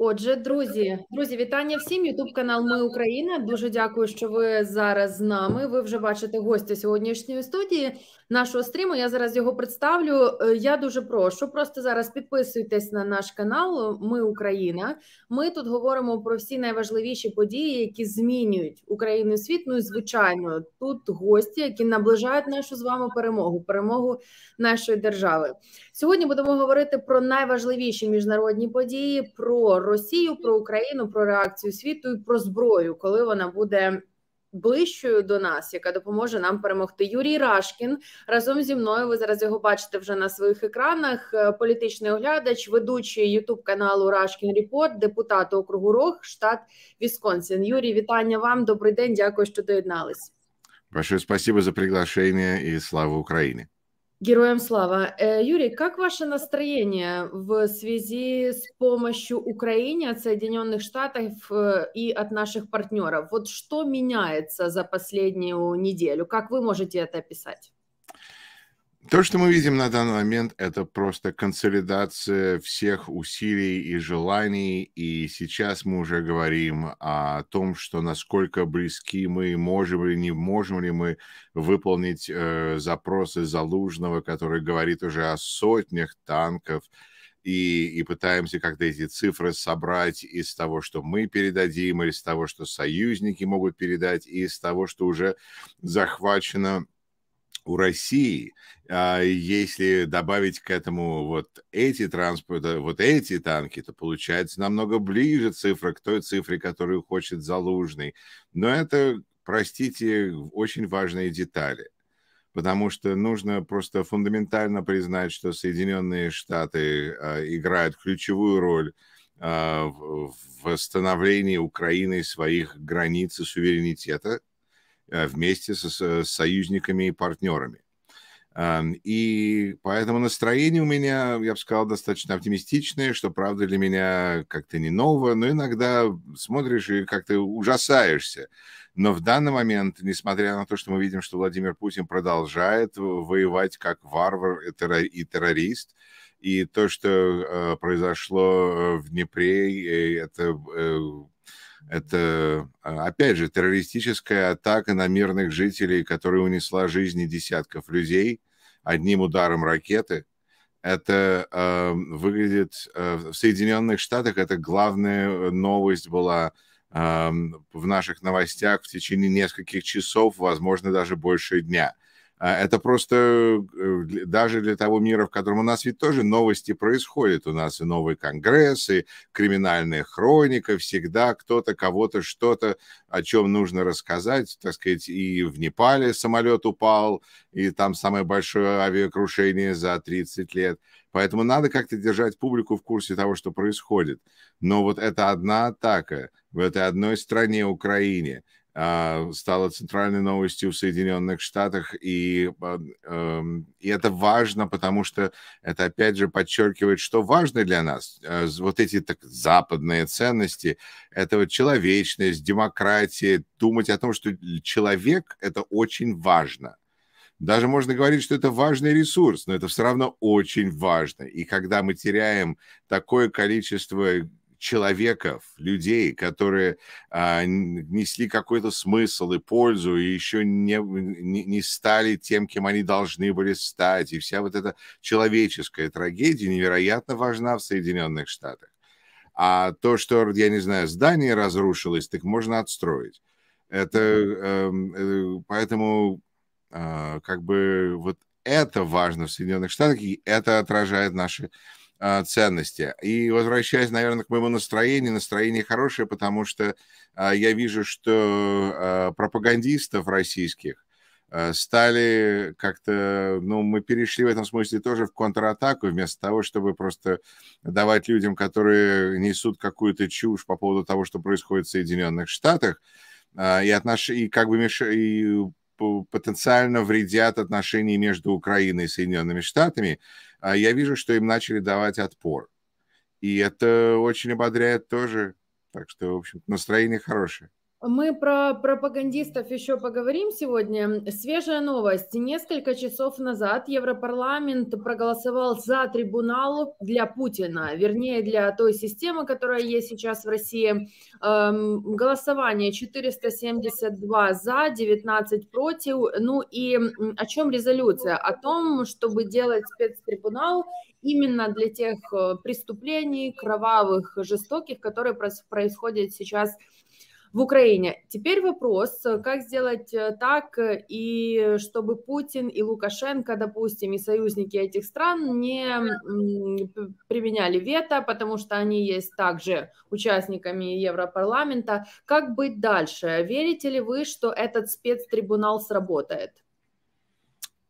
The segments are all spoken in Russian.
Отже, друзі, друзі, вітання всім. Ютуб канал Ми Україна. Дуже дякую, що ви зараз з нами. Ви вже бачите гостя сьогоднішньої студії нашого стріму. Я зараз його представлю. Е, я дуже прошу. Просто зараз підписуйтесь на наш канал. Ми Україна. Ми тут говоримо про всі найважливіші події, які змінюють Україну і світ. Ну і звичайно, тут гості, які наближають нашу з вами перемогу, перемогу нашої держави. Сьогодні будемо говорити про найважливіші міжнародні події. про Росію, про Україну, про реакцію світу і про зброю, коли вона буде. Ближчою до нас, яка допоможе нам перемогти. Юрій Рашкін разом зі мною. Ви зараз його бачите вже на своїх екранах. Е, політичний оглядач, ведучий ютуб каналу Рашкін Ріпорт, депутат округу Рог, штат Вісконсин. Юрій, вітання вам. Добрий день. Дякую, що доєднались. Большое спасибо за приглашення і слава Україні. Героям слава. Э, Юрий, как ваше настроение в связи с помощью Украине от Соединенных Штатов э, и от наших партнеров? Вот что меняется за последнюю неделю? Как вы можете это описать? То, что мы видим на данный момент, это просто консолидация всех усилий и желаний. И сейчас мы уже говорим о том, что насколько близки мы, можем ли, не можем ли мы выполнить э, запросы Залужного, который говорит уже о сотнях танков, и, и пытаемся как-то эти цифры собрать из того, что мы передадим, или из того, что союзники могут передать, и из того, что уже захвачено у России, а если добавить к этому вот эти транспорты, вот эти танки, то получается намного ближе цифра к той цифре, которую хочет Залужный. Но это, простите, очень важные детали. Потому что нужно просто фундаментально признать, что Соединенные Штаты а, играют ключевую роль а, в восстановлении Украины своих границ и суверенитета – Э, вместе с союзниками и партнерами. Эм, и поэтому настроение у меня, я бы сказал, достаточно оптимистичное, что, правда, для меня как-то не ново, но иногда смотришь и как-то ужасаешься. Но в данный момент, несмотря на то, что мы видим, что Владимир Путин продолжает воевать как варвар и террорист, и то, что э, произошло э, в Днепре, это это, а, опять же, террористическая атака на мирных жителей, которая унесла жизни десятков людей одним ударом ракеты. Это э, выглядит... Э, в Соединенных Штатах это главная новость была э, в наших новостях в течение нескольких часов, возможно, даже больше дня – а, это просто э, даже для того мира, в котором у нас ведь тоже новости происходят. У нас и новый конгресс, и криминальная хроника. Всегда кто-то, кого-то, что-то, о чем нужно рассказать. Так сказать, и в Непале самолет упал, и там самое большое авиакрушение за 30 лет. Поэтому надо как-то держать публику в курсе того, что происходит. Но вот это одна атака в этой одной стране, Украине – а, стало центральной новостью в Соединенных Штатах, и, а, эм, и это важно, потому что это, опять же, подчеркивает, что важно для нас. Э, вот эти так, западные ценности, это вот человечность, демократия, думать о том, что человек – это очень важно. Даже можно говорить, что это важный ресурс, но это все равно очень важно. И когда мы теряем такое количество человеков, людей, которые а, несли какой-то смысл и пользу, и еще не, не, не стали тем, кем они должны были стать. И вся вот эта человеческая трагедия невероятно важна в Соединенных Штатах. А то, что, я не знаю, здание разрушилось, так можно отстроить. Это эм, э, поэтому э, как бы вот это важно в Соединенных Штатах, и это отражает наши а, ценности. И возвращаясь, наверное, к моему настроению, настроение хорошее, потому что а, я вижу, что а, пропагандистов российских стали как-то, ну, мы перешли в этом смысле тоже в контратаку, вместо того, чтобы просто давать людям, которые несут какую-то чушь по поводу того, что происходит в Соединенных Штатах, и, отнош... и как бы меш... и потенциально вредят отношения между Украиной и Соединенными Штатами, а я вижу, что им начали давать отпор. И это очень ободряет тоже. Так что, в общем настроение хорошее. Мы про пропагандистов еще поговорим сегодня. Свежая новость. Несколько часов назад Европарламент проголосовал за трибунал для Путина, вернее, для той системы, которая есть сейчас в России. Эм, голосование 472 за, 19 против. Ну и о чем резолюция? О том, чтобы делать спецтрибунал именно для тех э, преступлений кровавых, жестоких, которые происходят сейчас в в Украине. Теперь вопрос, как сделать э, так, э, и чтобы Путин и Лукашенко, допустим, и союзники этих стран не применяли вето, потому что они есть также участниками Европарламента. Как быть дальше? Верите ли вы, что этот спецтрибунал сработает?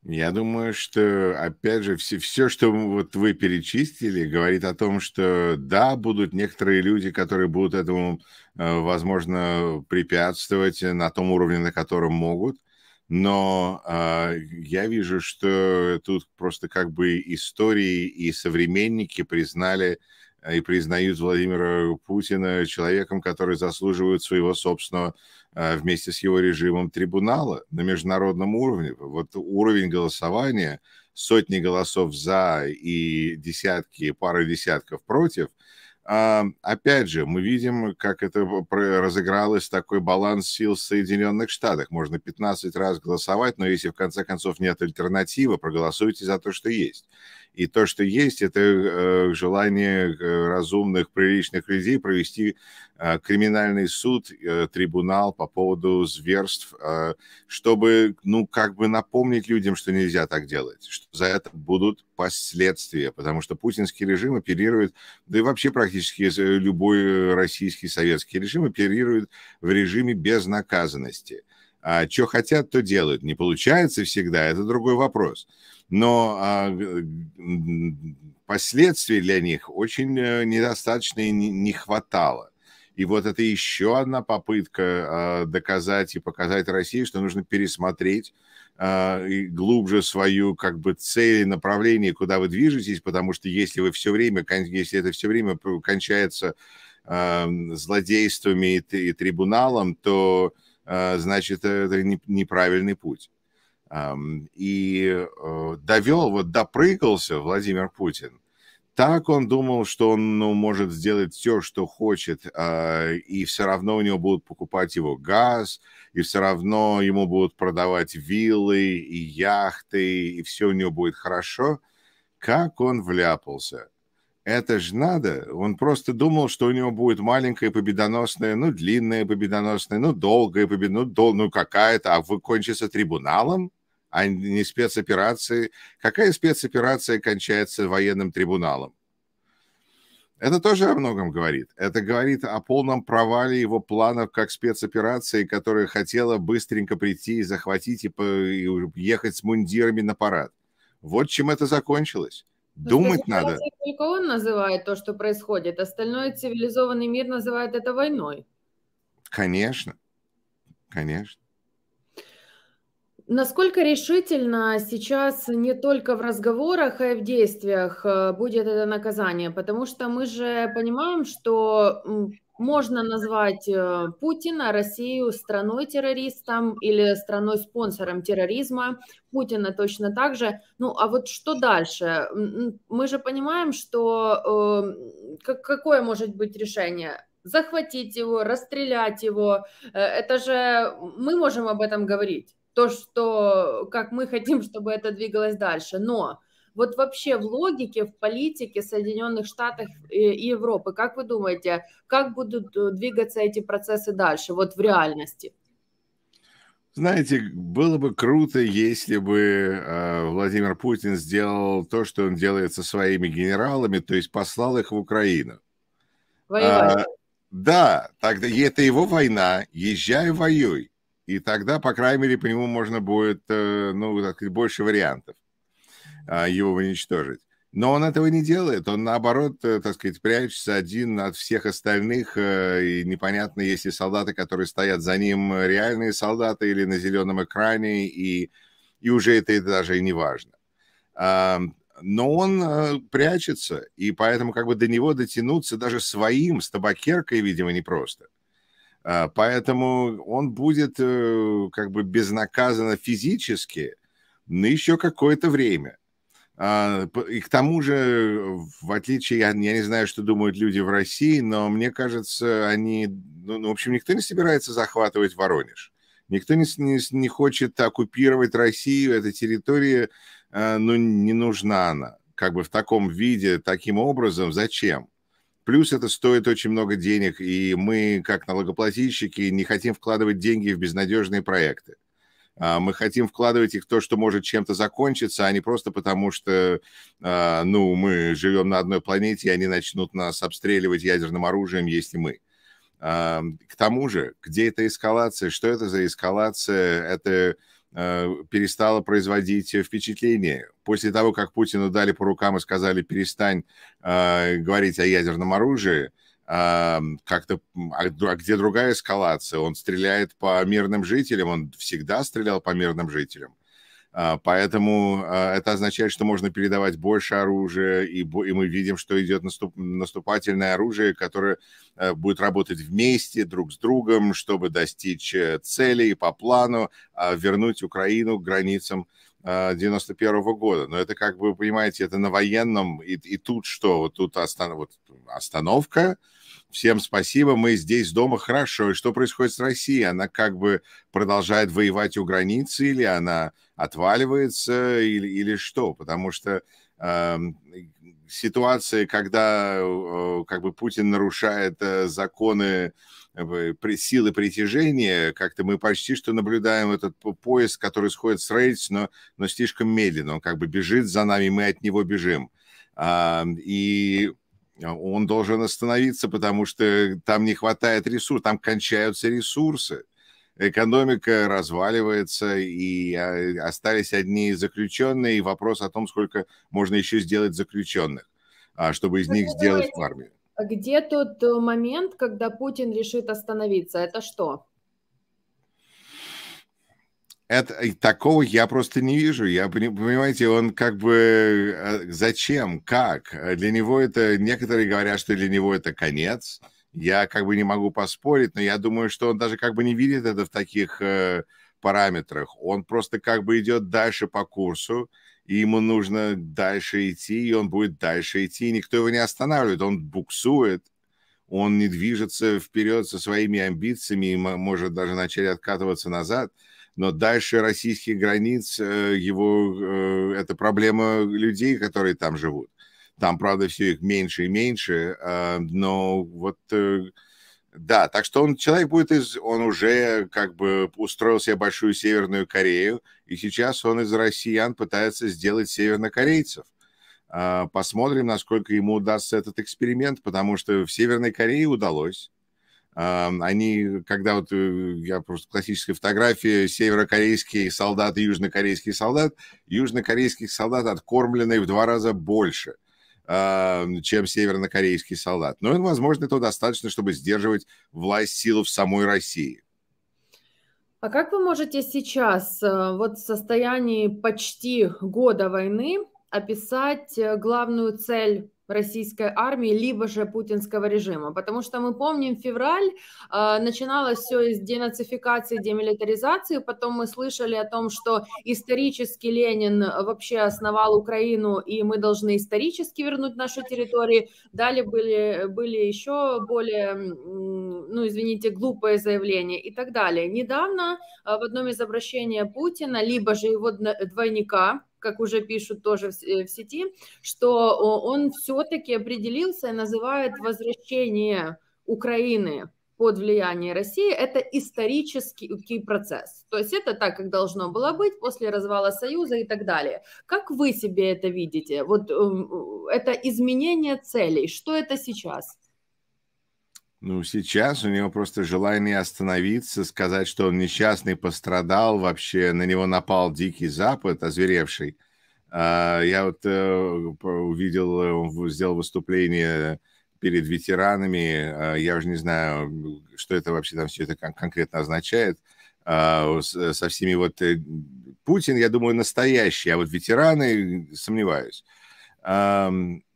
Я думаю, что, опять же, все, все, что вот вы перечистили, говорит о том, что да, будут некоторые люди, которые будут этому, э, возможно, препятствовать э, на том уровне, на котором могут. Но э, я вижу, что тут просто как бы истории и современники признали Э, и признают Владимира Путина человеком, который заслуживает своего собственного э, вместе с его режимом трибунала на международном уровне. Вот уровень голосования, сотни голосов за и десятки, пара десятков против. Э, опять же, мы видим, как это разыгралось, такой баланс сил в Соединенных Штатах. Можно 15 раз голосовать, но если в конце концов нет альтернативы, проголосуйте за то, что есть. И то, что есть, это э, желание э, разумных, приличных людей провести э, криминальный суд, трибунал по поводу зверств, чтобы, ну, как бы напомнить людям, что нельзя так делать, что за это будут последствия, потому что путинский режим оперирует, да и вообще практически любой российский советский режим оперирует в режиме безнаказанности. А что хотят, то делают. Не получается всегда, это другой вопрос но а, последствий для них очень э, недостаточно и не хватало. И вот это еще одна попытка а, доказать и показать России, что нужно пересмотреть а, и глубже свою как бы цель и направление, куда вы движетесь, потому что если вы все время, если это все время кончается а, злодействами и, и трибуналом, то а, значит это неправильный путь. И э, довел, вот допрыгался Владимир Путин. Так он думал, что он ну, может сделать все, что хочет, а, и все равно у него будут покупать его газ, и все равно ему будут продавать виллы и яхты, и все у него будет хорошо. Как он вляпался? это же надо. Он просто думал, что у него будет маленькая победоносная, ну, длинная победоносная, ну, долгая победоносная, ну, дол... ну какая-то, а вы кончится трибуналом? а не спецоперации. Какая спецоперация кончается военным трибуналом? Это тоже о многом говорит. Это говорит о полном провале его планов как спецоперации, которая хотела быстренько прийти и захватить и, по... и ехать с мундирами на парад. Вот чем это закончилось. Но ну, Думать надо. Только он называет то, что происходит. Остальной цивилизованный мир называет это войной. Конечно. Конечно. Насколько решительно сейчас не только в разговорах, а и в действиях э, будет это наказание? Потому что мы же понимаем, что можно назвать э, Путина, Россию страной-террористом или страной-спонсором терроризма, Путина точно так же. Ну а вот что дальше? Мы же понимаем, что э, какое может быть решение? Захватить его, расстрелять его. Это же мы можем об этом говорить то, что, как мы хотим, чтобы это двигалось дальше. Но вот вообще в логике, в политике Соединенных Штатов и Европы, как вы думаете, как будут э, двигаться эти процессы дальше, вот в реальности? Знаете, было бы круто, если бы э, Владимир Путин сделал то, что он делает со своими генералами, то есть послал их в Украину. Воевать. А, да, тогда это его война, езжай воюй. И тогда, по крайней мере, по нему можно будет, э, ну, так сказать, больше вариантов а, его уничтожить. Но он этого не делает. Он, наоборот, э, так сказать, прячется один от всех остальных. Э, и непонятно, есть ли солдаты, которые стоят за ним, реальные солдаты или на зеленом экране. И, и уже это, это даже и не важно. А, но он прячется, и поэтому как бы до него дотянуться даже своим с табакеркой, видимо, непросто. А, поэтому он будет э, как бы безнаказанно физически на еще какое-то время. А, и к тому же, в отличие, я, я не знаю, что думают люди в России, но мне кажется, они, ну, ну в общем, никто не собирается захватывать Воронеж. Никто не, не, не хочет оккупировать Россию, эта территория, а, ну, не нужна она. Как бы в таком виде, таким образом, зачем? Плюс это стоит очень много денег, и мы, как налогоплательщики, не хотим вкладывать деньги в безнадежные проекты. А, мы хотим вкладывать их в то, что может чем-то закончиться, а не просто потому, что а, ну, мы живем на одной планете, и они начнут нас обстреливать ядерным оружием, если мы. А, к тому же, где эта эскалация, что это за эскалация, это Э, перестала производить впечатление. После того, как Путину дали по рукам и сказали «перестань э, говорить о ядерном оружии», э, как-то, а, а где другая эскалация? Он стреляет по мирным жителям, он всегда стрелял по мирным жителям. А, поэтому а, это означает, что можно передавать больше оружия, и, мы видим, что идет наступ, наступательное оружие, которое э, будет работать вместе, друг с другом, чтобы достичь э, целей по плану, а вернуть Украину к границам 91 а, -го года. Но это как бы, понимаете, это на военном. И, и тут что? Вот тут остан вот остановка. Всем спасибо, мы здесь дома хорошо. И что происходит с Россией? Она как бы продолжает воевать у границы или она отваливается или, или что? Потому что э, эм, ситуации, когда э, как бы Путин нарушает э, законы силы притяжения, как-то мы почти что наблюдаем этот поезд, который сходит с рельс, но, но слишком медленно. Он как бы бежит за нами, мы от него бежим. А, и он должен остановиться, потому что там не хватает ресурсов, там кончаются ресурсы. Экономика разваливается, и а, остались одни заключенные, и вопрос о том, сколько можно еще сделать заключенных, а, чтобы из ну, них сделать в армию. Где тот э, момент, когда Путин решит остановиться? Это что? Это, такого я просто не вижу. Я, понимаете, он как бы... Э, зачем? Как? Для него это... Некоторые говорят, что для него это конец. Я как бы не могу поспорить, но я думаю, что он даже как бы не видит это в таких э, параметрах. Он просто как бы идет дальше по курсу и ему нужно дальше идти, и он будет дальше идти, и никто его не останавливает, он буксует, он не движется вперед со своими амбициями и может даже начать откатываться назад, но дальше российских границ э, его, э, это проблема людей, которые там живут. Там, правда, все их меньше и меньше, э, но вот да, так что он человек будет из, он уже как бы устроил себе большую Северную Корею, и сейчас он из россиян пытается сделать севернокорейцев. А, посмотрим, насколько ему удастся этот эксперимент, потому что в Северной Корее удалось. А, они, когда вот э, я просто фотографии фотография, северокорейские солдаты, южнокорейские солдат, южнокорейских солдат откормлены в два раза больше – чем севернокорейский солдат. Но, возможно, этого достаточно, чтобы сдерживать власть силу в самой России. А как вы можете сейчас, э, вот в состоянии почти года войны, описать э, главную цель российской армии, либо же путинского режима. Потому что мы помним, февраль э, начиналось все из денацификации, демилитаризации, потом мы слышали о том, что исторически Ленин вообще основал Украину, и мы должны исторически вернуть наши территории. Далее были, были еще более, ну извините, глупые заявления и так далее. Недавно э, в одном из обращений Путина, либо же его двойника, как уже пишут тоже в э, сети, что он все-таки определился и называет возвращение Украины под влияние России, это исторический процесс. То есть это так, как должно было быть после развала Союза и так далее. Как вы себе это видите? Вот эм, это изменение целей. Что это сейчас? Ну, сейчас у него просто желание остановиться, сказать, что он несчастный, пострадал, вообще на него напал дикий запад, озверевший. А, я вот э, увидел, э, он сделал выступление перед ветеранами, а, я уже не знаю, что это вообще там все это конкретно означает, а, со всеми вот... Э, Путин, я думаю, настоящий, а вот ветераны, сомневаюсь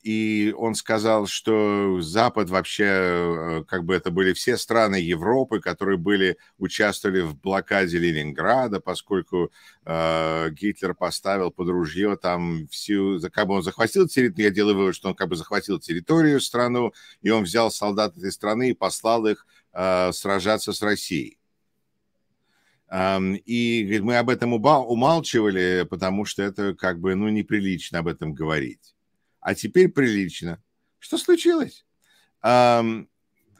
и он сказал, что Запад вообще, э, как бы это были все страны Европы, которые были, участвовали в блокаде Ленинграда, поскольку э, Гитлер поставил под ружье там всю, как бы он захватил территорию, я делаю вывод, что он как бы захватил территорию, страну, и он взял солдат этой страны и послал их э, сражаться с Россией. И говорит, мы об этом умалчивали, потому что это как бы ну, неприлично об этом говорить а теперь прилично. Что случилось? Эм,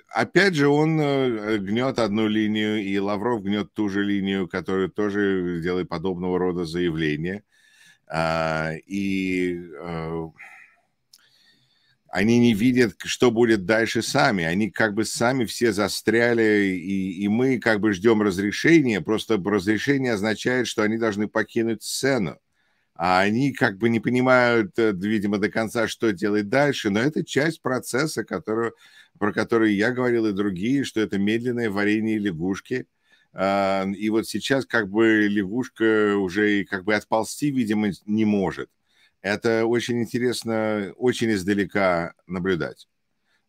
опять же, он э, гнет одну линию, и Лавров гнет ту же линию, которая тоже делает подобного рода заявления. Э, а, и э, они не видят, что будет дальше сами. Они как бы сами все застряли, и, и мы как бы ждем разрешения. Просто разрешение означает, что они должны покинуть сцену а они как бы не понимают, э, видимо, до конца, что делать дальше, но это часть процесса, которую, про который я говорил и другие, что это медленное варенье лягушки, а, и вот сейчас как бы лягушка уже как бы отползти, видимо, не может. Это очень интересно, очень издалека наблюдать.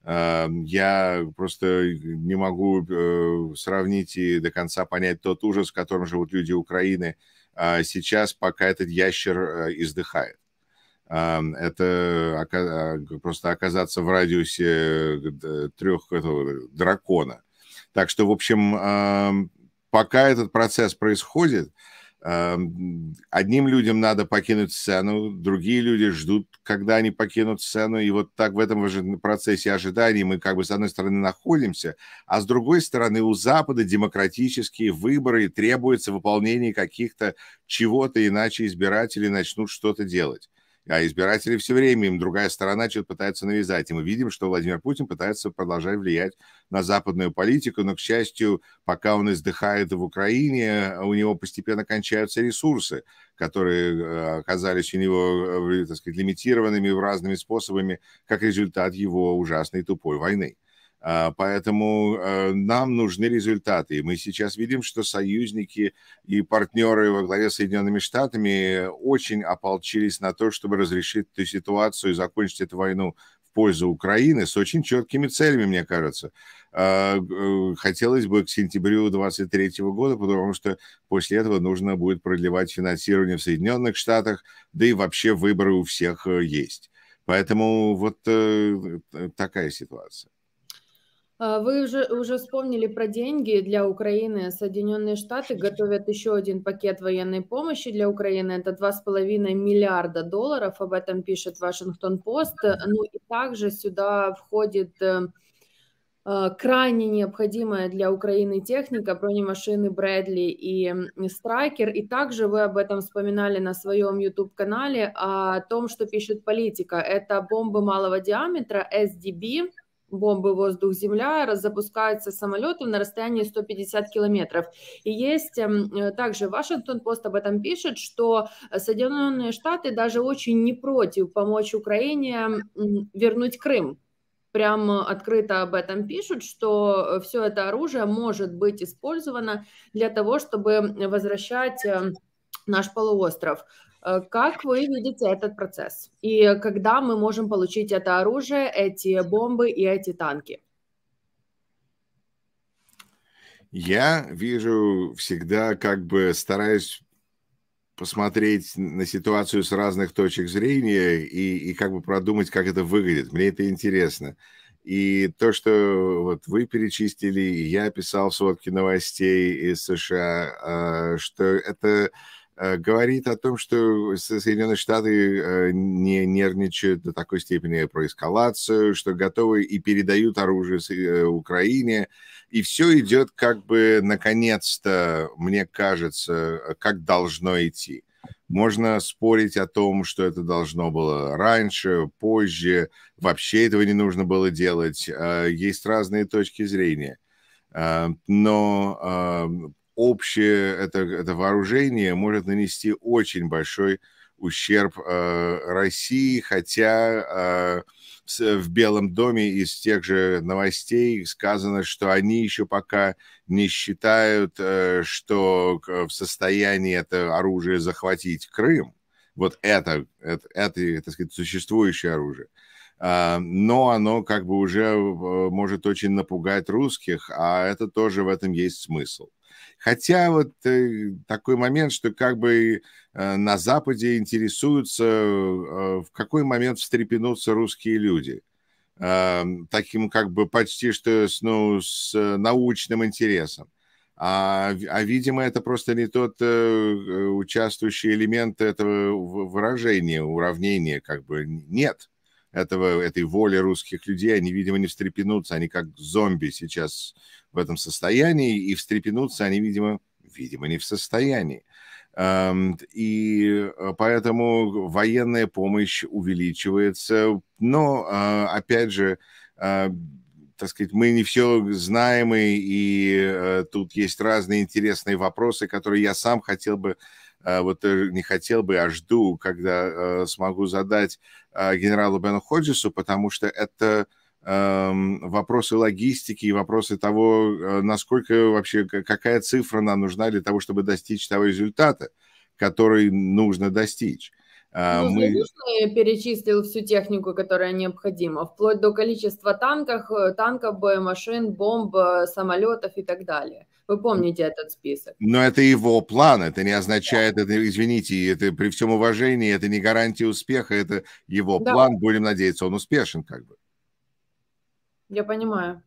А, я просто не могу э, сравнить и до конца понять тот ужас, в котором живут люди Украины, а, сейчас, пока этот ящер э, издыхает. Это а, просто оказаться в радиусе трех этого, дракона. Так что, в общем, пока этот процесс происходит, Эм, одним людям надо покинуть сцену, другие люди ждут, когда они покинут сцену, и вот так в этом процессе ожиданий мы как бы с одной стороны находимся, а с другой стороны у Запада демократические выборы и требуется выполнение каких-то чего-то, иначе избиратели начнут что-то делать. А избиратели все время им другая сторона что-то пытается навязать. И мы видим, что Владимир Путин пытается продолжать влиять на западную политику, но, к счастью, пока он издыхает в Украине, у него постепенно кончаются ресурсы, которые э, оказались у него, э, так сказать, лимитированными в разными способами, как результат его ужасной тупой войны. А, поэтому э, нам нужны результаты. И мы сейчас видим, что союзники и партнеры во главе с Соединенными Штатами очень ополчились на то, чтобы разрешить эту ситуацию и закончить эту войну в пользу Украины с очень четкими целями, мне кажется. А, э, хотелось бы к сентябрю 2023 года, потому что после этого нужно будет продлевать финансирование в Соединенных Штатах, да и вообще выборы у всех э, есть. Поэтому вот такая ситуация. А, вы уже, уже вспомнили про деньги для Украины. Соединенные Штаты готовят еще один пакет военной помощи для Украины. Это 2,5 миллиарда долларов, об этом пишет Вашингтон-Пост. Ну и также сюда входит эм, а, крайне необходимая для Украины техника, бронемашины Брэдли и Страйкер. И также вы об этом вспоминали на своем YouTube-канале, о том, что пишет политика. Это бомбы малого диаметра, SDB, бомбы воздух-земля, запускаются самолеты на расстоянии 150 километров. И есть эм, э, также Вашингтон Пост об этом пишет, что э, Соединенные Штаты даже очень не против помочь Украине вернуть Крым, прям открыто об этом пишут, что э, все это оружие может быть использовано для того, чтобы возвращать эм, наш полуостров. Э, как вы видите этот процесс? И когда мы можем получить это оружие, эти бомбы и эти танки? Я вижу всегда, как бы стараюсь посмотреть на ситуацию с разных точек зрения и, и как бы продумать, как это выглядит. Мне это интересно. И то, что вот вы перечистили, я писал в сводке новостей из США, а, что это Э, говорит о том, что Соединенные Штаты э, не нервничают до такой степени про эскалацию, что готовы и передают оружие э, Украине. И все идет как бы, наконец-то, мне кажется, как должно идти. Можно спорить о том, что это должно было раньше, позже, вообще этого не нужно было делать. Есть разные точки зрения. Но общее это, это вооружение может нанести очень большой ущерб э, России, хотя э, в Белом доме из тех же новостей сказано, что они еще пока не считают, э, что в состоянии это оружие захватить Крым. Вот это, это, это так сказать, существующее оружие. А, но оно как бы уже э, может очень напугать русских, а это тоже в этом есть смысл. Хотя вот э, такой момент, что как бы э, на Западе интересуются, э, в какой момент встрепенутся русские люди. Эм, таким как бы почти что с, ну, с научным интересом. А, а, видимо, это просто не тот участвующий элемент этого выражения, уравнения, как бы нет этого, этой воли русских людей, они, видимо, не встрепенутся, они как зомби сейчас в этом состоянии, и встрепенутся они, видимо, видимо, не в состоянии. Эм, и э, поэтому военная помощь увеличивается. Но, э, опять же, э, так сказать, мы не все знаем, и, и тут есть разные интересные вопросы, которые я сам хотел бы Э, вот не хотел бы, а жду, когда э, смогу задать э, генералу Бену Ходжесу, потому что это эм, вопросы логистики и вопросы того, насколько вообще, какая цифра нам нужна для того, чтобы достичь того результата, который нужно достичь. Ну, мы... Южный перечислил всю технику, которая необходима, вплоть до количества танков, танков, машин, бомб, самолетов и так далее. Вы помните этот список. Но это его план, это не означает, да. это, извините, это при всем уважении, это не гарантия успеха, это его да. план, будем надеяться, он успешен как бы. Я понимаю.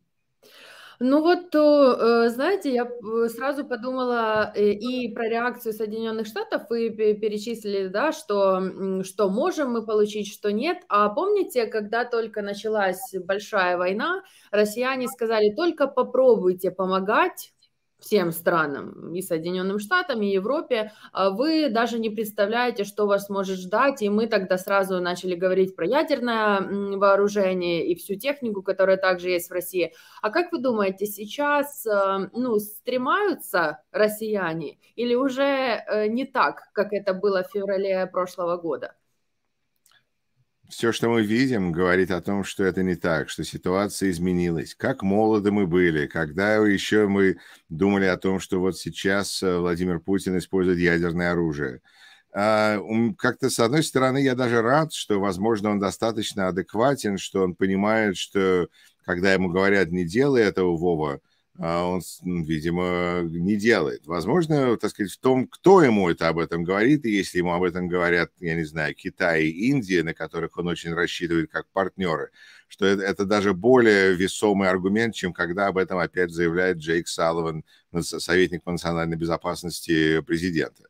Ну вот, э, э, знаете, я э, сразу подумала и про реакцию Соединенных Штатов, и перечислили, да, что, что можем мы получить, что нет. А помните, когда только началась большая война, россияне сказали, только попробуйте помогать, всем странам, и Соединенным Штатам, и Европе, а вы даже не представляете, что вас может ждать, и мы тогда сразу начали говорить про ядерное вооружение и всю технику, которая также есть в России. А как вы думаете, сейчас э, ну, стремаются россияне или уже э, не так, как это было в феврале прошлого года? Все, что мы видим, говорит о том, что это не так, что ситуация изменилась. Как молоды мы были, когда еще мы думали о том, что вот сейчас э, Владимир Путин использует ядерное оружие. А, как-то, с одной стороны, я даже рад, что, возможно, он достаточно адекватен, что он понимает, что когда ему говорят «не делай этого, Вова», а он, видимо, не делает. Возможно, так сказать, в том, кто ему это об этом говорит, и если ему об этом говорят, я не знаю, Китай и Индия, на которых он очень рассчитывает как партнеры, что это, это даже более весомый аргумент, чем когда об этом опять заявляет Джейк Салливан, советник по национальной безопасности президента.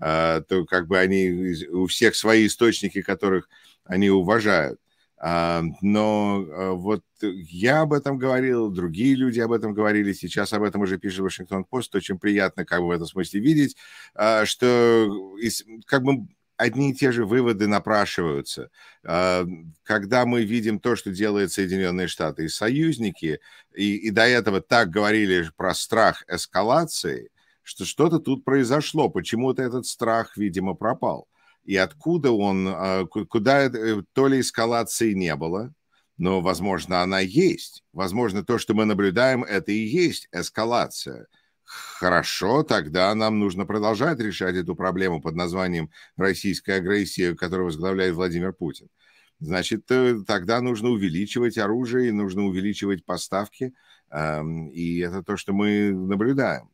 А, то как бы они, у всех свои источники, которых они уважают. Но э, вот я об этом говорил, другие люди об этом говорили, сейчас об этом уже пишет Вашингтон-Пост, очень приятно как бы в этом смысле видеть, а, что как бы одни и те же выводы напрашиваются. А, когда мы видим то, что делают Соединенные Штаты и союзники, и, и до этого так говорили про страх эскалации, что что-то тут произошло, почему-то этот страх, видимо, пропал и откуда он, а, куда, э, то ли эскалации не было, но, возможно, она есть. Возможно, то, что мы наблюдаем, это и есть эскалация. Хорошо, тогда нам нужно продолжать решать эту проблему под названием «российская агрессия», которую возглавляет Владимир Путин. Значит, э, тогда нужно увеличивать оружие, нужно увеличивать поставки, эм, и это то, что мы наблюдаем.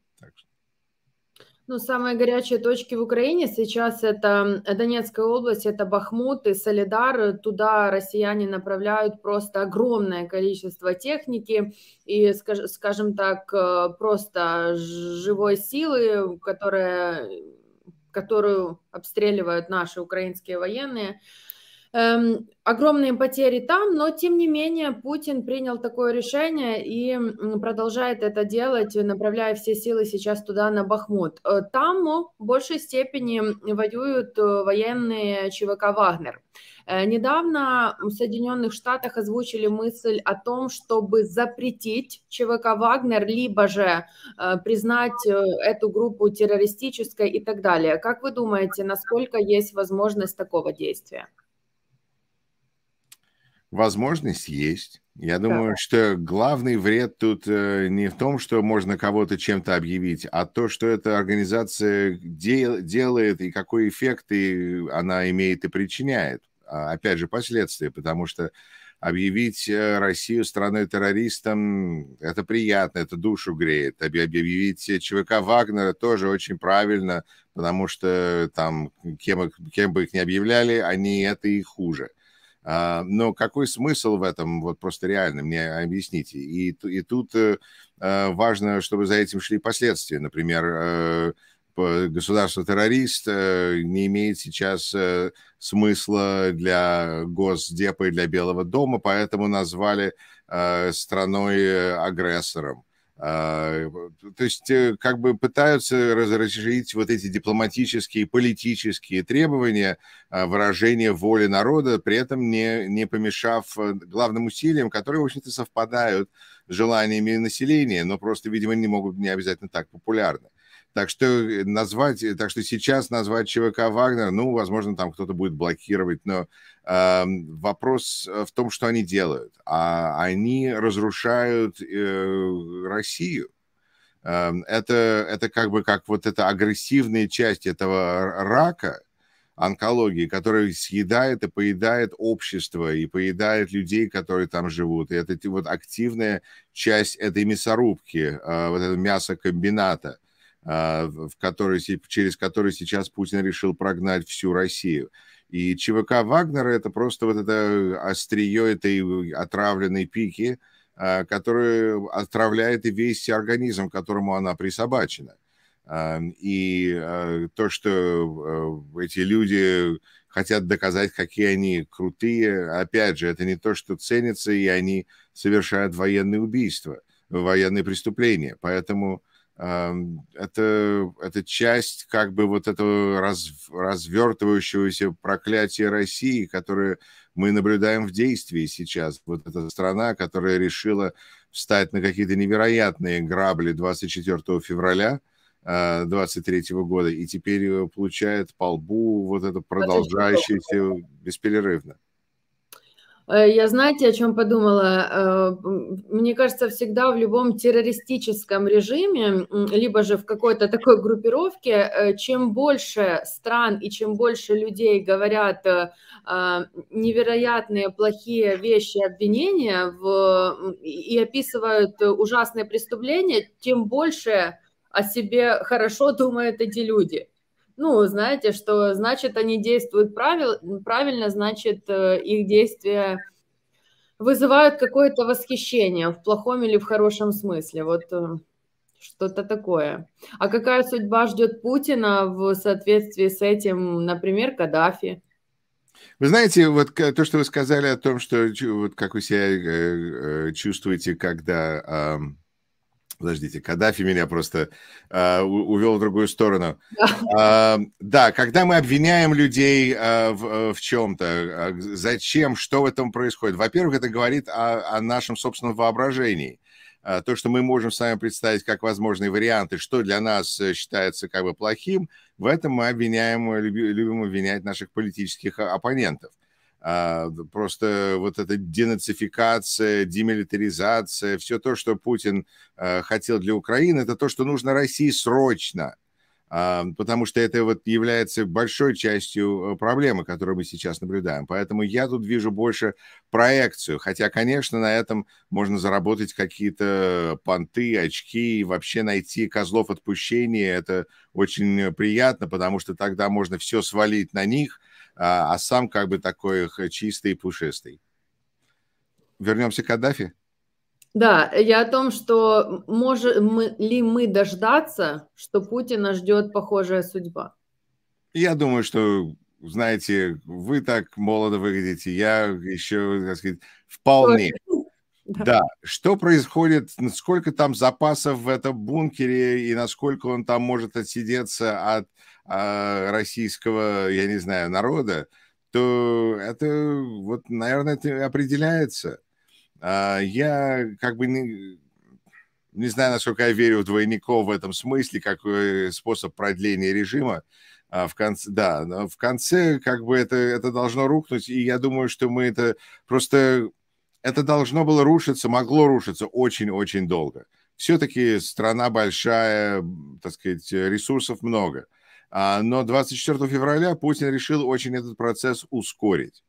Ну, самые горячие точки в Украине сейчас это Донецкая область, это Бахмут и Солидар. Туда россияне направляют просто огромное количество техники и, скажем так, э, просто живой силы, которая, которую обстреливают наши украинские военные эм, огромные потери там, но тем не менее Путин принял такое решение и продолжает это делать, направляя все силы сейчас туда, на Бахмут. Э, там в большей степени воюют э, военные ЧВК «Вагнер». Э, недавно в Соединенных Штатах озвучили мысль о том, чтобы запретить ЧВК «Вагнер», либо же признать эту группу террористической и так далее. Как вы думаете, насколько есть возможность такого действия? Возможность есть. Я думаю, да. что главный вред тут э, не в том, что можно кого-то чем-то объявить, а то, что эта организация дел делает и какой эффект и она имеет и причиняет. А, опять же, последствия, потому что объявить э, Россию страной-террористом – это приятно, это душу греет. Объявить ЧВК Вагнера тоже очень правильно, потому что там, кем, кем бы их не объявляли, они это и хуже – а, но какой смысл в этом, вот просто реально, мне объясните. И, и тут э, э, важно, чтобы за этим шли последствия. Например, э, государство-террорист не имеет сейчас смысла для Госдепа и для Белого дома, поэтому назвали страной агрессором. А, то есть э, как бы пытаются разрешить вот эти дипломатические, политические требования а, выражения воли народа, при этом не, не помешав э, главным усилиям, которые, в общем-то, совпадают с желаниями населения, но просто, видимо, не могут не обязательно так популярны. Так что э, назвать, э, так что сейчас назвать ЧВК Вагнер, ну, возможно, там кто-то будет блокировать, но эм, э, вопрос в том, что они делают. А они разрушают э, Россию. Э, это, это как бы как вот эта агрессивная часть этого рака, онкологии, которая съедает и поедает общество, и поедает людей, которые там живут. И это вот активная часть этой мясорубки, э, вот этого мясокомбината. А, в который, через который сейчас Путин решил прогнать всю Россию. И ЧВК Вагнера – это просто вот это острие этой отравленной пики, а, которая отравляет и весь организм, к которому она присобачена. А, и то, что эти люди хотят доказать, какие они крутые, опять же, это не то, что ценится, и они совершают военные убийства, военные преступления. Поэтому это, это часть как бы вот этого раз, развертывающегося проклятия России, которое мы наблюдаем в действии сейчас. Вот эта страна, которая решила встать на какие-то невероятные грабли 24 февраля 23 а, года и теперь э, получает по лбу вот это продолжающееся бесперерывно. Э, я знаете, о чем подумала? Э, мне кажется, всегда в любом террористическом режиме, либо же в какой-то такой группировке, э, чем больше стран и чем больше людей говорят а, невероятные плохие вещи, обвинения в... и описывают ужасные преступления, тем больше о себе хорошо думают эти люди ну, знаете, что значит они действуют правил, правильно, значит э, их действия вызывают какое-то восхищение в плохом или в хорошем смысле. Вот э, что-то такое. А какая судьба ждет Путина в соответствии с этим, например, Каддафи? Вы знаете, вот то, что вы сказали о том, что вот как вы себя э, чувствуете, когда Подождите, Каддафи меня просто э, а, увел в другую сторону. Да. Э, да, когда мы обвиняем людей а, э, в, в чем-то, зачем, что в этом происходит? Во-первых, это говорит о, о нашем собственном воображении. Э, то, что мы можем с вами представить как возможные варианты, что для нас э, считается как бы плохим, в этом мы обвиняем, э, любим обвинять наших политических оппонентов. А, просто вот эта денацификация, демилитаризация, все то, что Путин а, хотел для Украины, это то, что нужно России срочно а, потому что это вот является большой частью э, проблемы, которую мы сейчас наблюдаем. Поэтому я тут вижу больше проекцию, хотя, конечно, на этом можно заработать какие-то понты, очки, и вообще найти козлов отпущения. Это очень приятно, потому что тогда можно все свалить на них – а, а сам как бы такой чистый и пушистый. Вернемся к Каддафи? Да, я о том, что можем ли мы дождаться, что Путина ждет похожая судьба? Я думаю, что, знаете, вы так молодо выглядите, я еще, так сказать, вполне. Да, что происходит, сколько там запасов в этом бункере и насколько он там может отсидеться от э, российского, я не знаю, народа, то это вот, наверное, это определяется. Э, я как бы не, не знаю, насколько я верю в двойников в этом смысле, какой способ продления режима. А в конце, да, но в конце как бы это, это должно рухнуть, и я думаю, что мы это просто это должно было рушиться, могло рушиться очень-очень долго. Все-таки страна большая, так сказать, ресурсов много. А, но 24 февраля Путин решил очень этот процесс ускорить.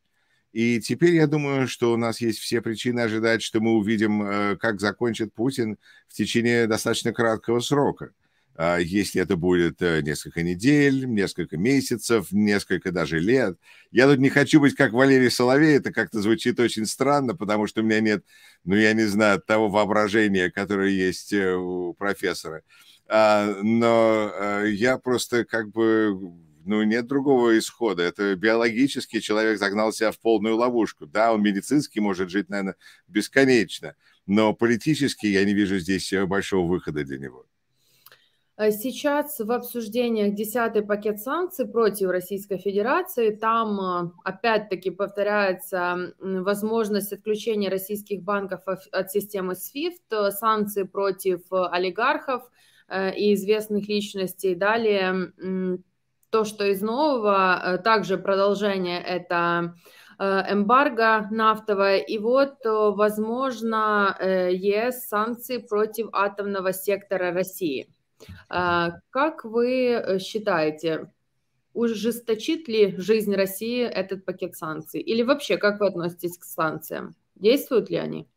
И теперь я думаю, что у нас есть все причины ожидать, что мы увидим, э, как закончит Путин в течение достаточно краткого срока. А, если это будет э, несколько недель, несколько месяцев, несколько даже лет. Я тут не хочу быть как Валерий Соловей, это как-то звучит очень странно, потому что у меня нет, ну, я не знаю, того воображения, которое есть э, у профессора. А, но э, я просто как бы ну, нет другого исхода. Это биологически человек загнал себя в полную ловушку. Да, он медицинский может жить, наверное, бесконечно, но политически я не вижу здесь большого выхода для него. Э, сейчас в обсуждениях 10 пакет санкций против Российской Федерации. Там а, опять-таки повторяется возможность отключения российских банков от системы SWIFT, санкции против олигархов э, и известных личностей. Далее то, что из нового, э, также продолжение это эмбарго нафтовое. И вот, возможно, ЕС санкции против атомного сектора России – а, как вы э, считаете, ужесточит ли жизнь России этот пакет санкций? Или вообще, как вы относитесь к санкциям? Действуют ли они?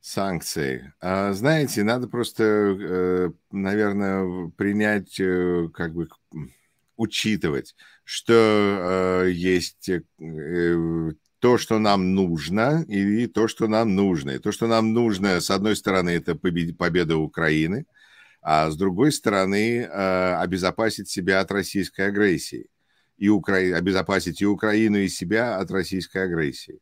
Санкции. А, знаете, надо просто, э, наверное, принять, э, как бы учитывать, что есть то, что нам нужно, и то, что нам нужно. И то, что нам нужно, с одной стороны, это победа Украины, а с другой стороны, э, обезопасить себя от российской агрессии. И Укра... обезопасить и Украину, и себя от российской агрессии.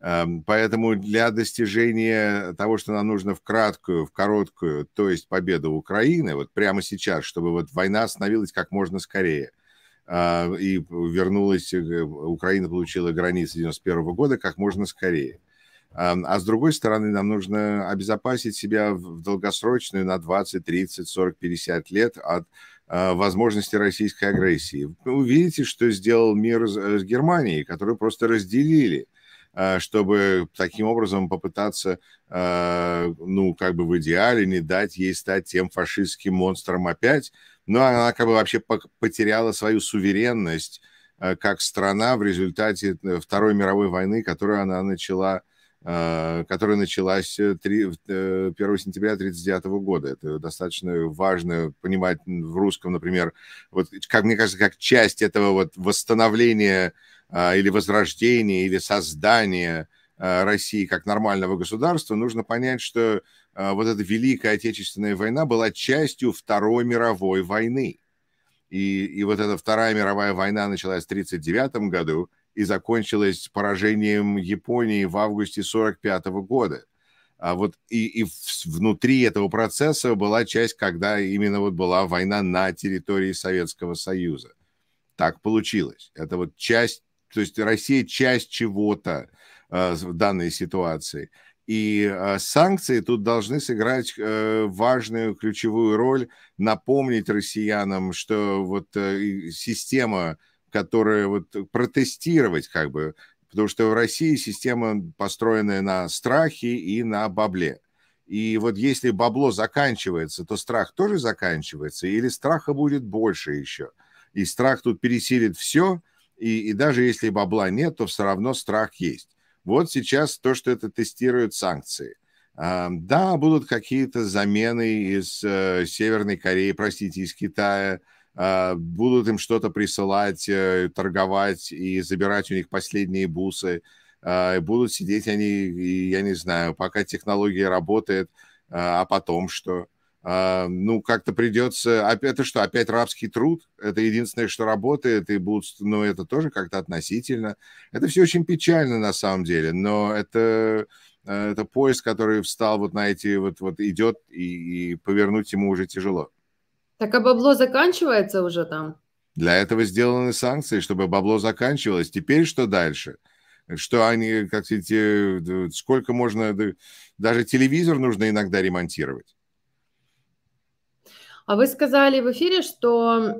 Эм, поэтому для достижения того, что нам нужно в краткую, в короткую, то есть победа Украины, вот прямо сейчас, чтобы вот война остановилась как можно скорее – а, и вернулась, э, Украина получила границы 91 года как можно скорее. А с другой стороны, нам нужно обезопасить себя в долгосрочную на 20, 30, 40, 50 лет от а, возможности российской агрессии. Ну, вы видите, что сделал мир с э, Германией, которую просто разделили а, чтобы таким образом попытаться, ну, как бы в идеале не дать ей стать тем фашистским монстром опять, но ну, она как бы вообще потеряла свою суверенность э, как страна в результате э, Второй мировой войны, которую она начала э, которая началась 3, 1 сентября 1939 года. Это достаточно важно понимать в русском, например, вот, как мне кажется, как часть этого вот восстановления или возрождения, или создания России как нормального государства, нужно понять, что Э, вот эта Великая Отечественная война была частью Второй мировой войны. И, и вот эта Вторая мировая война началась в 1939 году и закончилась поражением Японии в августе 1945 года. А вот и, и внутри этого процесса была часть, когда именно вот была война на территории Советского Союза. Так получилось. Это вот часть, то есть Россия часть чего-то э, в данной ситуации. И э, санкции тут должны сыграть э, важную ключевую роль, напомнить россиянам, что вот э, система, которая вот протестировать как бы, потому что в России система построена на страхе и на бабле. И вот если бабло заканчивается, то страх тоже заканчивается, или страха будет больше еще. И страх тут пересилит все, и, и даже если бабла нет, то все равно страх есть. Вот сейчас то, что это тестируют санкции. А, да, будут какие-то замены из э, Северной Кореи, простите, из Китая, а, будут им что-то присылать, э, торговать и забирать у них последние бусы, а, будут сидеть они, я не знаю, пока технология работает, а потом что? А, ну, как-то придется... Это что, опять рабский труд? Это единственное, что работает, и будут... Ну, это тоже как-то относительно. Это все очень печально на самом деле, но это... Э, это поезд, который встал вот на эти... Вот, вот идет, и, и повернуть ему уже тяжело. Так а бабло заканчивается уже там? Для этого сделаны санкции, чтобы бабло заканчивалось. Теперь что дальше? Что они, как сказать, э, сколько можно... Даже телевизор нужно иногда ремонтировать. А вы сказали в эфире, что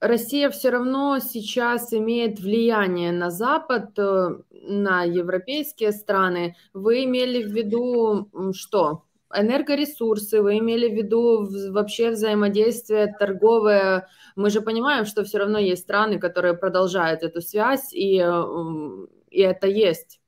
Россия все равно сейчас имеет влияние на Запад, э, на европейские страны. Вы имели в виду что? энергоресурсы, вы имели в виду вообще взаимодействие торговое. Мы же понимаем, что все равно есть страны, которые продолжают эту связь, и, и это есть.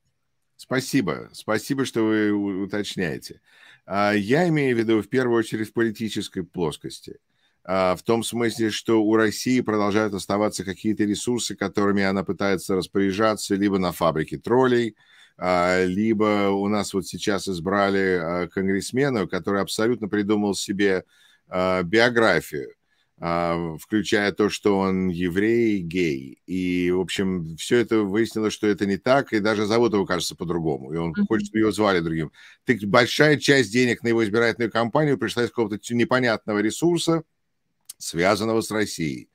Спасибо, спасибо, что вы уточняете. А, я имею в виду в первую очередь в политической плоскости. А, в том смысле, что у России продолжают оставаться какие-то ресурсы, которыми она пытается распоряжаться либо на фабрике троллей, а, либо у нас вот сейчас избрали конгрессмена, который абсолютно придумал себе биографию а, включая то, что он еврей, гей. И, в общем, все это выяснилось, что это не так, и даже зовут его, кажется, по-другому. И он mm-hmm. хочет, чтобы его звали другим. Так большая часть денег на его избирательную кампанию пришла из какого-то непонятного ресурса, связанного с Россией.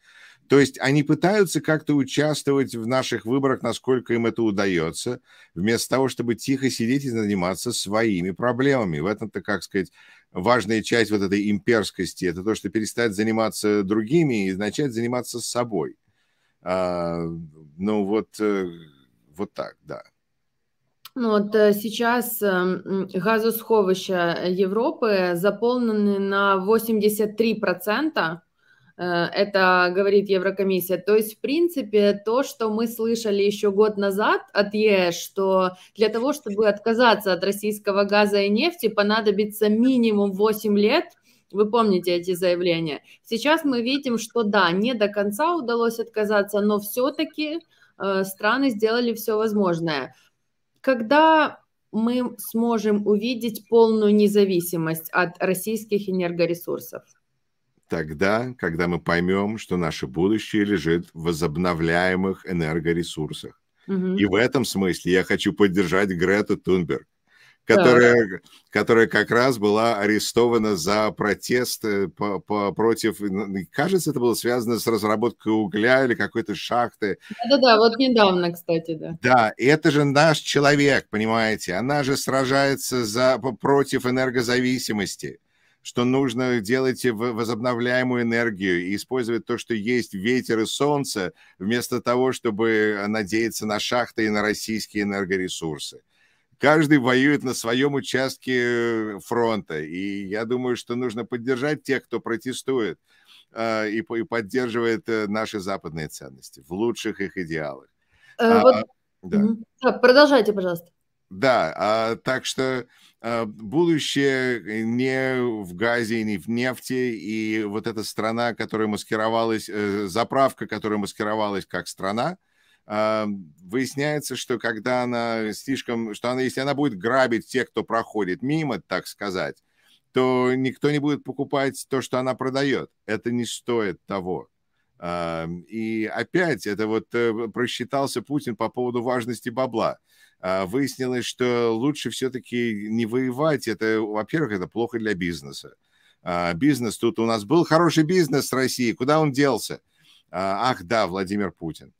То есть они пытаются как-то участвовать в наших выборах, насколько им это удается, вместо того, чтобы тихо сидеть и заниматься своими проблемами. В этом-то, как сказать, важная часть вот этой имперскости, это то, что перестать заниматься другими и начать заниматься собой. А, ну вот, э, вот так, да. Ну вот э, сейчас э, газосховища Европы заполнены на 83%. Э, это говорит Еврокомиссия. То есть, в принципе, то, что мы слышали еще год назад от ЕС, э что для того, чтобы отказаться от российского газа и нефти, понадобится минимум 8 лет, вы помните эти заявления. Сейчас мы видим, что да, не до конца удалось отказаться, но все-таки э, страны сделали все возможное. Когда мы сможем увидеть полную независимость от российских энергоресурсов? тогда, когда мы поймем, что наше будущее лежит в возобновляемых энергоресурсах. Угу. И в этом смысле я хочу поддержать Грету Тунберг, которая, да. которая как раз была арестована за протест э, по, по, против, э, ну, кажется, это было связано с разработкой угля или какой-то шахты. Да-да-да, вот недавно, кстати, да. Да, это же наш человек, понимаете, она же сражается за, против энергозависимости что нужно делать возобновляемую энергию и использовать то, что есть ветер и солнце, вместо того, чтобы надеяться на шахты и на российские энергоресурсы. Каждый воюет на своем участке э, фронта, и я думаю, что нужно поддержать тех, кто протестует э, и, поддерживает э, наши западные ценности в лучших их идеалах. Э, а, вот... А, да. Продолжайте, пожалуйста. Да, а, так что Э, будущее э, не в газе, не в нефти, и вот эта страна, которая маскировалась, э, заправка, которая маскировалась как страна, выясняется, что когда она слишком, что она, если она будет грабить тех, кто проходит мимо, так сказать, то никто не будет покупать то, что она продает. Это не стоит того. И опять это вот э, просчитался Путин по поводу важности бабла. А, выяснилось, что лучше все-таки не воевать. Это, во-первых, это плохо для бизнеса. А, бизнес тут у нас был хороший бизнес с Россией. Куда он делся? А, ах да, Владимир Путин.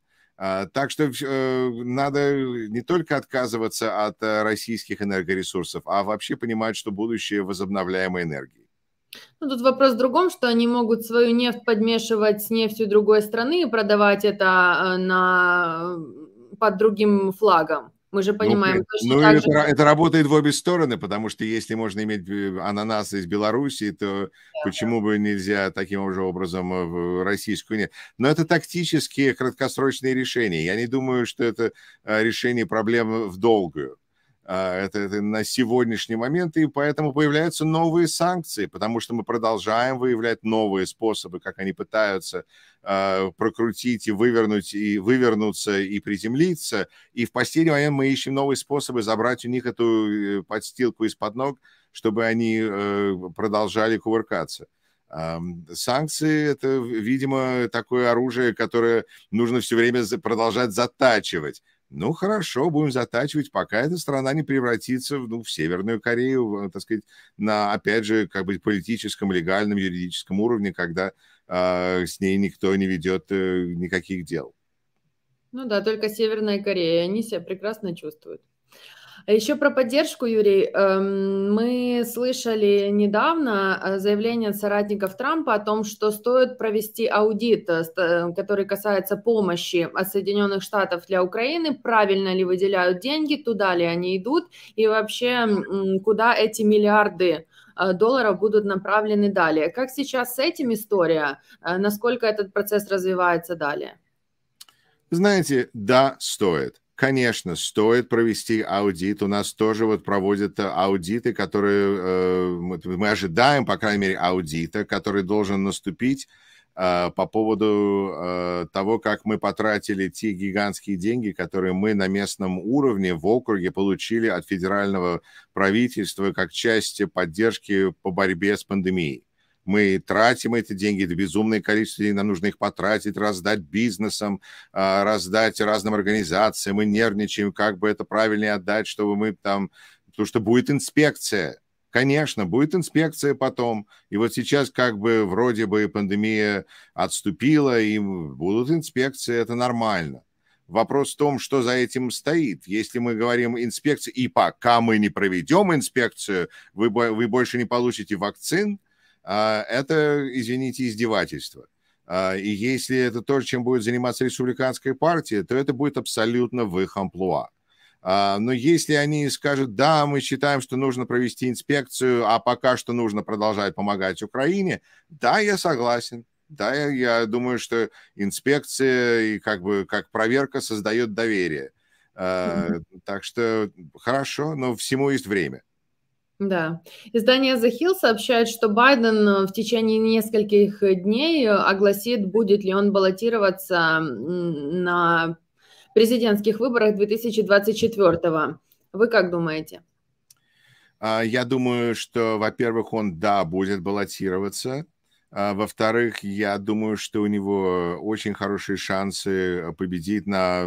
Так что э, надо не только отказываться от э, российских энергоресурсов, а вообще понимать, что будущее возобновляемой энергии. Ну, тут вопрос в другом, что они могут свою нефть подмешивать с нефтью другой страны и продавать это э, на, э, под другим флагом. Мы же ну, понимаем ну, точно ну, так это, же. Это работает в обе стороны, потому что если можно иметь э, ананасы из Белоруссии, то да, почему да. бы нельзя таким же образом в российскую нет? Но это тактические краткосрочные решения. Я не думаю, что это решение проблемы в долгую. А, это, это на сегодняшний момент, и поэтому появляются новые санкции, потому что мы продолжаем выявлять новые способы, как они пытаются э, прокрутить и вывернуть, и вывернуться, и приземлиться. И в последний момент мы ищем новые способы забрать у них эту э, подстилку из-под ног, чтобы они э, продолжали кувыркаться. Санкции – это, видимо, такое оружие, которое нужно все время продолжать затачивать, ну, хорошо, будем затачивать, пока эта страна не превратится в, ну, в Северную Корею, так сказать, на, опять же, как бы политическом, легальном, юридическом уровне, когда э, с ней никто не ведет э, никаких дел. Ну да, только Северная Корея, они себя прекрасно чувствуют. А Еще про поддержку, Юрий. Эм, мы слышали недавно э, заявление от соратников Трампа о том, что стоит провести аудит, э, э, который касается помощи от Соединенных Штатов для Украины, правильно ли выделяют деньги, туда ли они идут и вообще куда эти миллиарды долларов будут направлены далее. Как сейчас с этим история? Насколько этот процесс развивается далее? Знаете, да, стоит. Конечно, стоит провести аудит. У нас тоже вот проводят э, аудиты, которые э, мы ожидаем, по крайней мере, аудита, который должен наступить э, по поводу того, как мы потратили те гигантские деньги, которые мы на местном уровне в округе получили от федерального правительства как части поддержки по борьбе с пандемией мы тратим эти деньги, это безумное количество денег, нам нужно их потратить, раздать бизнесам, а, раздать разным организациям, мы нервничаем, как бы это правильнее отдать, чтобы мы там... Потому что будет инспекция, Конечно, будет инспекция потом. И вот сейчас как бы вроде бы пандемия отступила, и будут инспекции, это нормально. Вопрос в том, что за этим стоит. Если мы говорим инспекции, и пока мы не проведем инспекцию, вы, вы больше не получите вакцин, а, это, извините, издевательство. А, и если это то, чем будет заниматься республиканская партия, то это будет абсолютно в их амплуа. А, но если они скажут, да, мы считаем, что нужно провести инспекцию, а пока что нужно продолжать помогать Украине, да, я согласен. Да, я, я думаю, что инспекция и как бы как проверка создает доверие. Mm-hmm. Так что хорошо, но всему есть время. Да. Издание The Hill сообщает, что Байден э, в течение нескольких э, дней э, огласит, будет ли он баллотироваться на президентских выборах 2024 -го. Вы как думаете? А, я думаю, что, во-первых, он, да, будет баллотироваться. А, во-вторых, я думаю, что у него очень хорошие шансы победить на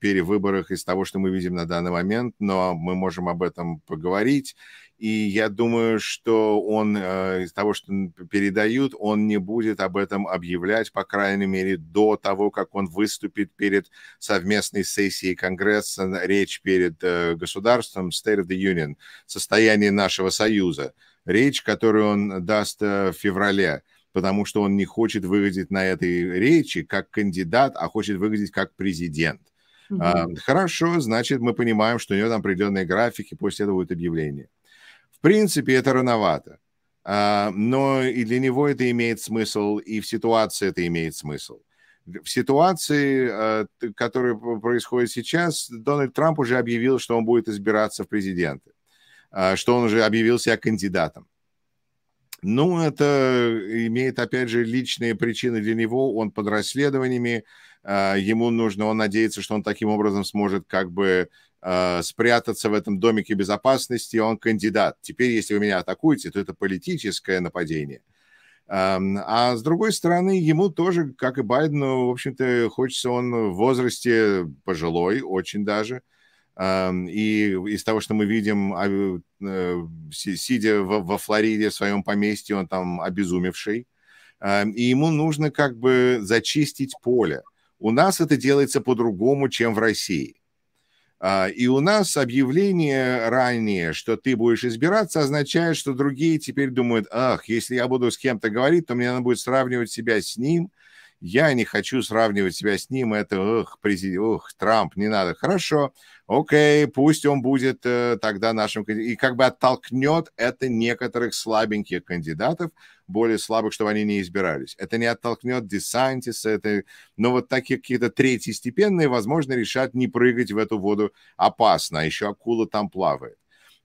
перевыборах из того, что мы видим на данный момент, но мы можем об этом поговорить и я думаю, что он э, из того, что передают, он не будет об этом объявлять, по крайней мере, до того, как он выступит перед совместной сессией Конгресса, речь перед э, государством State of the Union, состояние нашего союза, речь, которую он даст э, в феврале потому что он не хочет выглядеть на этой речи как кандидат, а хочет выглядеть как президент. Mm -hmm. Хорошо, значит, мы понимаем, что у него там определенные графики, после этого будет объявление принципе, это рановато. А, но и для него это имеет смысл, и в ситуации это имеет смысл. В ситуации, а, которая происходит сейчас, Дональд Трамп уже объявил, что он будет избираться в президенты, а, что он уже объявил себя кандидатом. Ну, это имеет, опять же, личные причины для него. Он под расследованиями, ему нужно, он надеется, что он таким образом сможет как бы Э, спрятаться в этом домике безопасности, он кандидат. Теперь, если вы меня атакуете, то это политическое нападение. Эм, а с другой стороны, ему тоже, как и Байдену, в общем-то, хочется он в возрасте пожилой, очень даже. Эм, и из того, что мы видим, а, э, сидя во Флориде в своем поместье, он там обезумевший. Эм, и ему нужно как бы зачистить поле. У нас это делается по-другому, чем в России. А, и у нас объявление ранее, что ты будешь избираться, означает, что другие теперь думают, ах, если я буду с кем-то говорить, то мне надо будет сравнивать себя с ним, я не хочу сравнивать себя с ним, это, ох, презид... ух, Трамп, не надо. Хорошо, окей, пусть он будет э, тогда нашим кандидатом. И как бы оттолкнет это некоторых слабеньких кандидатов, более слабых, чтобы они не избирались. Это не оттолкнет Десантиса, это, но ну, вот такие какие-то третьестепенные, возможно, решат не прыгать в эту воду опасно, а еще акула там плавает.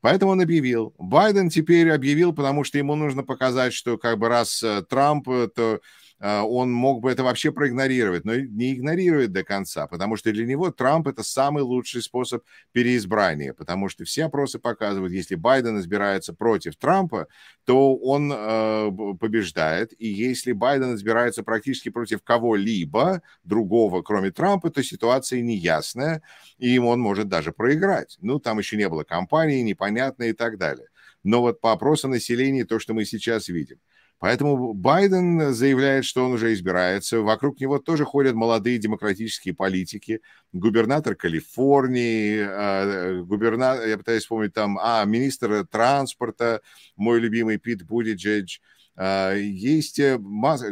Поэтому он объявил. Байден теперь объявил, потому что ему нужно показать, что как бы раз э, Трамп, э, то а, он мог бы это вообще проигнорировать, но не игнорирует до конца, потому что для него Трамп это самый лучший способ переизбрания, потому что все опросы показывают, если Байден избирается против Трампа, то он э, побеждает, и если Байден избирается практически против кого-либо другого, кроме Трампа, то ситуация неясная, и он может даже проиграть. Ну, там еще не было кампании, непонятно и так далее. Но вот по опросу населения то, что мы сейчас видим – Поэтому Байден заявляет, что он уже избирается. Вокруг него тоже ходят молодые демократические политики. Губернатор Калифорнии, э, губернатор, я пытаюсь вспомнить там, а, министр транспорта, мой любимый Пит Будиджедж. Э, есть, э,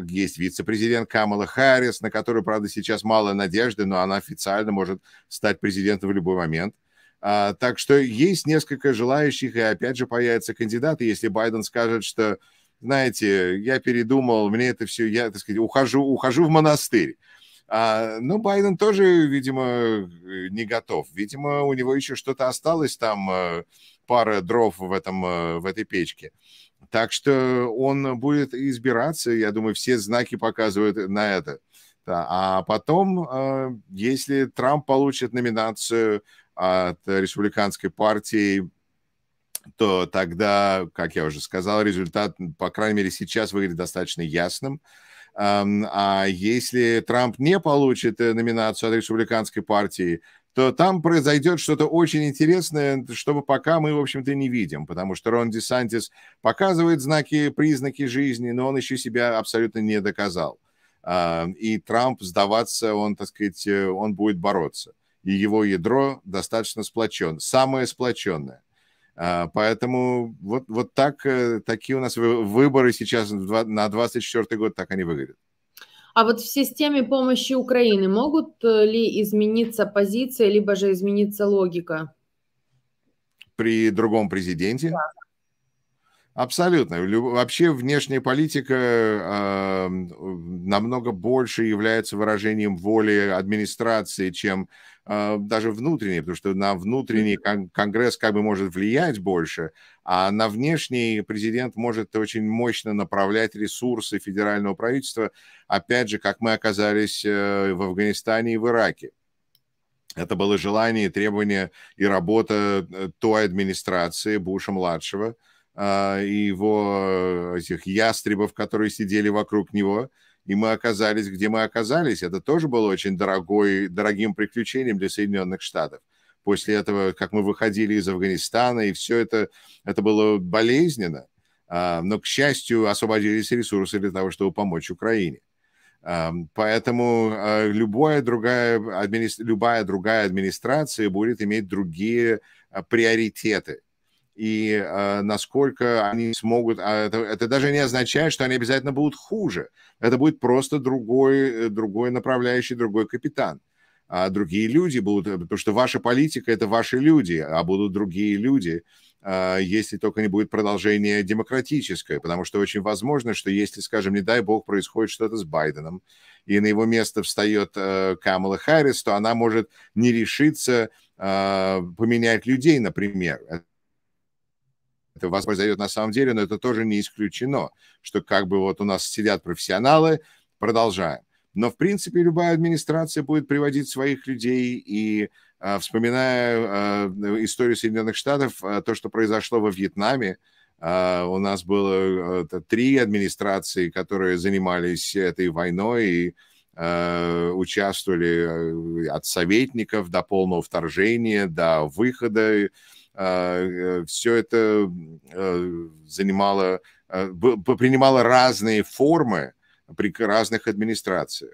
есть вице-президент Камала Харрис, на которую, правда, сейчас мало надежды, но она официально может стать президентом в любой момент. Так что есть несколько желающих, и опять же появятся кандидаты, если Байден скажет, что знаете, я передумал, мне это все, я, так сказать, ухожу, ухожу в монастырь. А, ну, Байден тоже, видимо, э, не готов. Видимо, у него еще что-то осталось там, э, пара дров в, этом, э, в этой печке. Так что он будет избираться, я думаю, все знаки показывают на это. А потом, если Трамп получит номинацию от республиканской партии, то тогда, как я уже сказал, результат, по крайней мере, сейчас выглядит достаточно ясным. А если Трамп не получит э, номинацию от республиканской партии, то там произойдет что-то очень интересное, чтобы пока мы, в общем-то, не видим, потому что Рон Ди Сантис показывает знаки, признаки жизни, но он еще себя абсолютно не доказал. И Трамп сдаваться, он, так сказать, э, он будет бороться. И его ядро достаточно сплочен, самое сплоченное – а, поэтому вот, вот так, э, такие у нас выборы сейчас на 24 год, так они выглядят. А вот в системе помощи Украины могут э, ли измениться позиция либо же измениться логика? При другом президенте? Да. Абсолютно. Вообще внешняя политика э, намного больше является выражением воли администрации, чем а, даже внутренние, потому что на внутренний Конгресс как бы может влиять больше, а на внешний президент может очень мощно направлять ресурсы федерального правительства, опять же, как мы оказались э, в Афганистане и в Ираке. Это было желание, требование и работа э, той администрации Буша-младшего а, и его э, этих ястребов, которые сидели вокруг него – и мы оказались, где мы оказались. Это тоже было очень дорогой, дорогим приключением для Соединенных Штатов. После этого, как мы выходили из Афганистана, и все это, это было болезненно. А, но, к счастью, освободились ресурсы для того, чтобы помочь Украине. А, поэтому а, любая другая, админи... любая другая администрация будет иметь другие приоритеты – и э, насколько они смогут... А, это, это даже не означает, что они обязательно будут хуже. Это будет просто другой, другой направляющий, другой капитан. А другие люди будут... Потому что ваша политика – это ваши люди, а будут другие люди, э, если только не будет продолжение демократическое. Потому что очень возможно, что если, скажем, не дай бог, происходит что-то с Байденом, и на его место встает э, Камала Харрис, то она может не решиться э, поменять людей, например это вас произойдет на самом деле, но это тоже не исключено, что как бы вот у нас сидят профессионалы, продолжаем. Но, в принципе, любая администрация будет приводить своих людей, и э, вспоминая э, историю Соединенных Штатов, э, то, что произошло во Вьетнаме, э, у нас было э, три администрации, которые занимались этой войной, и участвовали э, от советников до полного вторжения, до выхода Э, все это э, занимало, э, принимало разные формы при разных администрациях.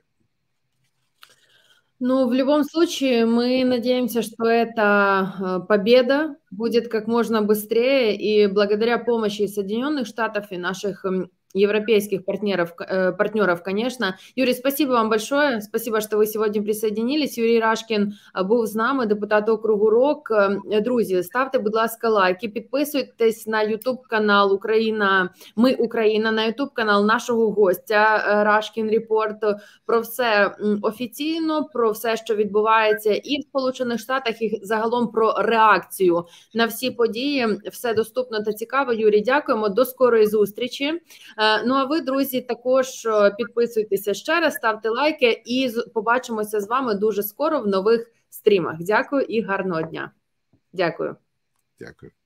Ну, в любом случае, мы надеемся, что эта победа будет как можно быстрее, и благодаря помощи Соединенных Штатов и наших европейских партнеров, э, партнеров, конечно. Юрий, спасибо вам большое. Спасибо, что вы сегодня присоединились. Юрій Рашкін э, був з нами, депутат округу РОК. Э, Друзі, ставте, будь ласка, лайки, підписуйтесь на YouTube канал Україна. Ми Україна на YouTube канал нашого гостя Рашкін Репорт. Про все офіційно, про все, що відбувається, і в Сполучених Штатах, і загалом про реакцію на всі події. Все доступно та цікаво. Юрій, дякуємо. До скорої зустрічі. Е, ну а ви, друзі, також е, підписуйтеся ще раз, ставте лайки і побачимося з вами дуже скоро в нових стрімах. Дякую і гарного дня. Дякую. Дякую.